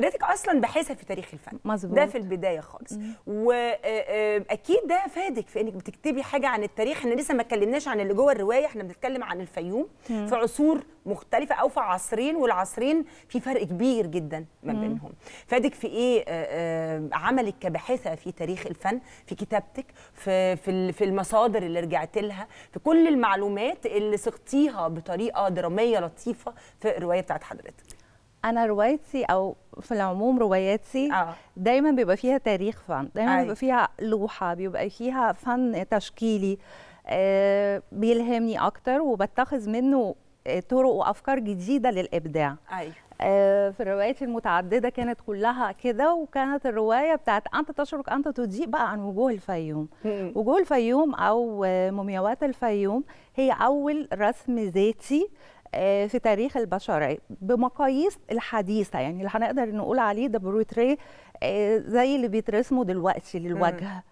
حضرتك اصلا باحثه في تاريخ الفن مظبوط ده في البدايه خالص واكيد آه، آه، ده فادك في انك بتكتبي حاجه عن التاريخ احنا لسه ما اتكلمناش عن اللي جوه الروايه احنا بنتكلم عن الفيوم مم. في عصور مختلفه او في عصرين والعصرين في فرق كبير جدا ما بينهم فادك في ايه آه، عملك كباحثه في تاريخ الفن في كتابتك في في المصادر اللي رجعت لها في كل المعلومات اللي سقتيها بطريقه دراميه لطيفه في الروايه بتاعت حضرتك انا روايتي او في العموم رواياتي آه. دايما بيبقى فيها تاريخ فن دايما بيبقى فيها لوحه بيبقى فيها فن تشكيلي آه، بيلهمني اكتر وبتخذ منه آه، طرق وافكار جديده للابداع ايوه آه في الروايات المتعدده كانت كلها كده وكانت الروايه بتاعت انت تشرق انت تضيء بقى عن وجوه الفيوم وجوه الفيوم او آه، مومياوات الفيوم هي اول رسم ذاتي آه، في تاريخ البشرية بمقاييس الحديثة يعني اللي هنقدر نقول عليه ده بروتري آه، زي اللي بيترسموا دلوقتي للوجه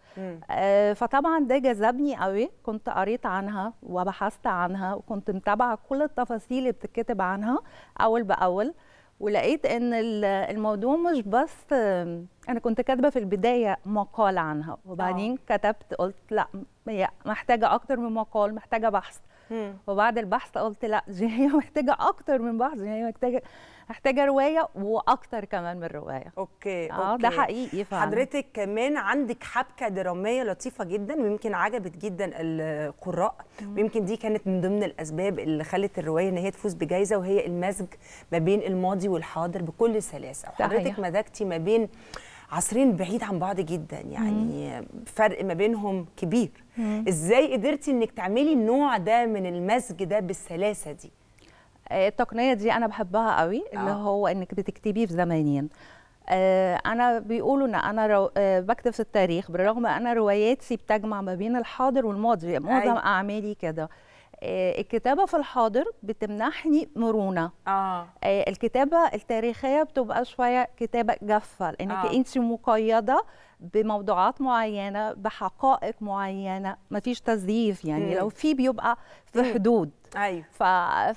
آه، فطبعا ده جذبني قوي كنت قريت عنها وبحثت عنها وكنت متابعة كل التفاصيل اللي بتتكتب عنها أول بأول ولقيت ان الموضوع مش بس انا كنت كاتبه في البدايه مقال عنها وبعدين كتبت قلت لا هي محتاجه اكتر من مقال محتاجه بحث وبعد البحث قلت لا دي هي محتاجه اكتر من بحث دي هي محتاجه محتاجه روايه واكتر كمان من روايه اوكي اه ده حقيقي فعلا حضرتك كمان عندك حبكه دراميه لطيفه جدا ويمكن عجبت جدا القراء ويمكن دي كانت من ضمن الاسباب اللي خلت الروايه ان هي تفوز بجائزه وهي المزج ما بين الماضي والحاضر بكل سلاسه حضرتك مزجتي ما بين عصرين بعيد عن بعض جدا يعني مم. فرق ما بينهم كبير مم. ازاي قدرتي انك تعملي النوع ده من المزج ده بالسلاسه دي آه، التقنيه دي انا بحبها قوي اللي آه. هو انك بتكتبيه في زمانين آه، انا بيقولوا ان انا رو... بكتب في التاريخ بالرغم انا رواياتي بتجمع ما بين الحاضر والماضي معظم أيوة. اعمالي كده آه، الكتابه في الحاضر بتمنحني مرونه آه. آه. الكتابه التاريخيه بتبقى شويه كتابه جافه لانك آه. انت مقيده بموضوعات معينه بحقائق معينه مفيش تزييف يعني م. لو في بيبقى في حدود ايوه ف...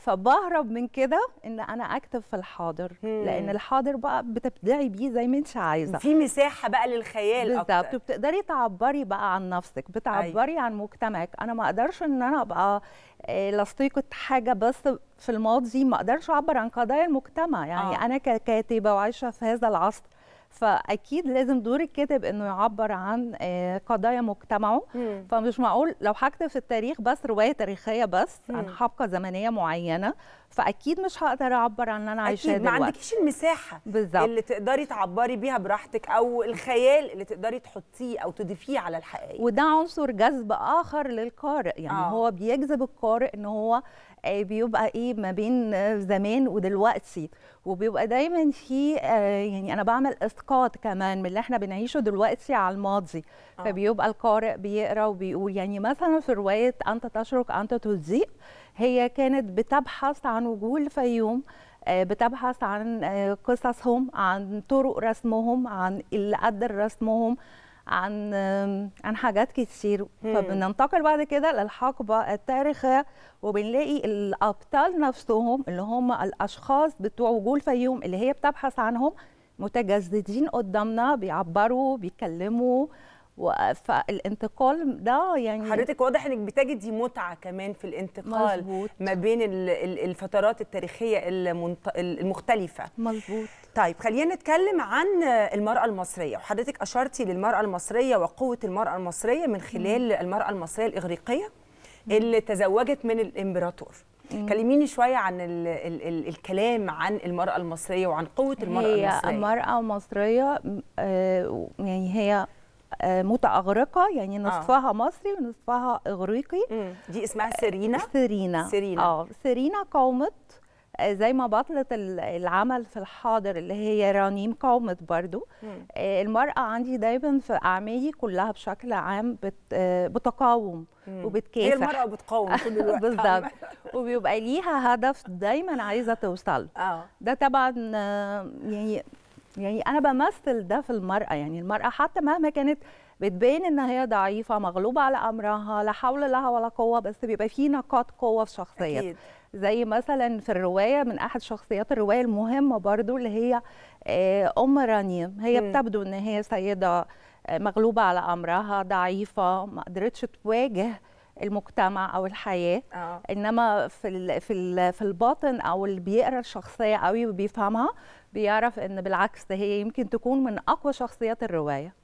فبهرب من كده ان انا اكتب في الحاضر مم. لان الحاضر بقى بتبدعي بيه زي ما انت عايزه في مساحه بقى للخيال اكتر بالظبط وبتقدري تعبري بقى عن نفسك بتعبري أيوه. عن مجتمعك انا ما اقدرش ان انا ابقى آه، لصيقه حاجه بس في الماضي ما اقدرش اعبر عن قضايا المجتمع يعني آه. انا ككاتبه وعايشه في هذا العصر فاكيد لازم دور الكاتب انه يعبر عن آه، قضايا مجتمعه مم. فمش معقول لو هكتب في التاريخ بس روايه تاريخيه بس مم. عن حقبه زمنيه معينه فاكيد مش هقدر اعبر عن اللي انا عايشاه دلوقتي ما عندكيش المساحه بالزبط. اللي تقدري تعبري بيها براحتك او الخيال اللي تقدري تحطيه او تضيفيه على الحقيقه وده عنصر جذب اخر للقارئ يعني آه. هو بيجذب القارئ ان هو آه، بيبقى ايه ما بين زمان ودلوقتي وبيبقى دايما في آه، يعني انا بعمل اسقاط كمان من اللي احنا بنعيشه دلوقتي على الماضي آه. فبيبقى القارئ بيقرا وبيقول يعني مثلا في روايه انت تشرق انت تضيء هي كانت بتبحث عن وجوه الفيوم آه، بتبحث عن آه، قصصهم عن طرق رسمهم عن اللي قدر رسمهم عن عن حاجات كتير فبننتقل بعد كده للحقبه التاريخيه وبنلاقي الابطال نفسهم اللي هم الاشخاص بتوع وجوه الفيوم اللي هي بتبحث عنهم متجسدين قدامنا بيعبروا بيتكلموا فالانتقال ده يعني حضرتك واضح انك بتجدي متعه كمان في الانتقال مزبوط. ما بين الفترات التاريخيه المختلفه مظبوط طيب خلينا نتكلم عن المراه المصريه وحضرتك اشرتي للمراه المصريه وقوه المراه المصريه من خلال م. المراه المصريه الاغريقيه اللي تزوجت من الامبراطور كلميني شويه عن الـ الـ الـ الكلام عن المراه المصريه وعن قوه المراه هي المصريه هي المراه المصريه آه، يعني هي آه، متأغرقة يعني آه. نصفها آه. مصري ونصفها إغريقي مم. دي اسمها سيرينا سيرينا سيرينا آه. سيرينا قومت آه، زي ما بطلة العمل في الحاضر اللي هي رانيم قومت برضو مم. المرأة عندي دايما في أعمالي كلها بشكل عام بت بتقاوم وبتكافح هي المرأة بتقاوم كل الوقت بالظبط وبيبقى ليها هدف دايما عايزة توصل آه. ده طبعا يعني يعني انا بمثل ده في المراه يعني المراه حتى مهما كانت بتبان ان هي ضعيفه مغلوبه على امرها لا حول لها ولا قوه بس بيبقى في نقاط قوه في شخصيه أكيد. زي مثلا في الروايه من احد شخصيات الروايه المهمه برضو اللي هي آه، ام رانيا هي م. بتبدو ان هي سيده آه، مغلوبه على امرها ضعيفه ما قدرتش تواجه المجتمع او الحياه أوه. انما في الـ في الـ في الباطن او اللي بيقرا الشخصيه قوي وبيفهمها بيعرف ان بالعكس هي يمكن تكون من اقوى شخصيات الروايه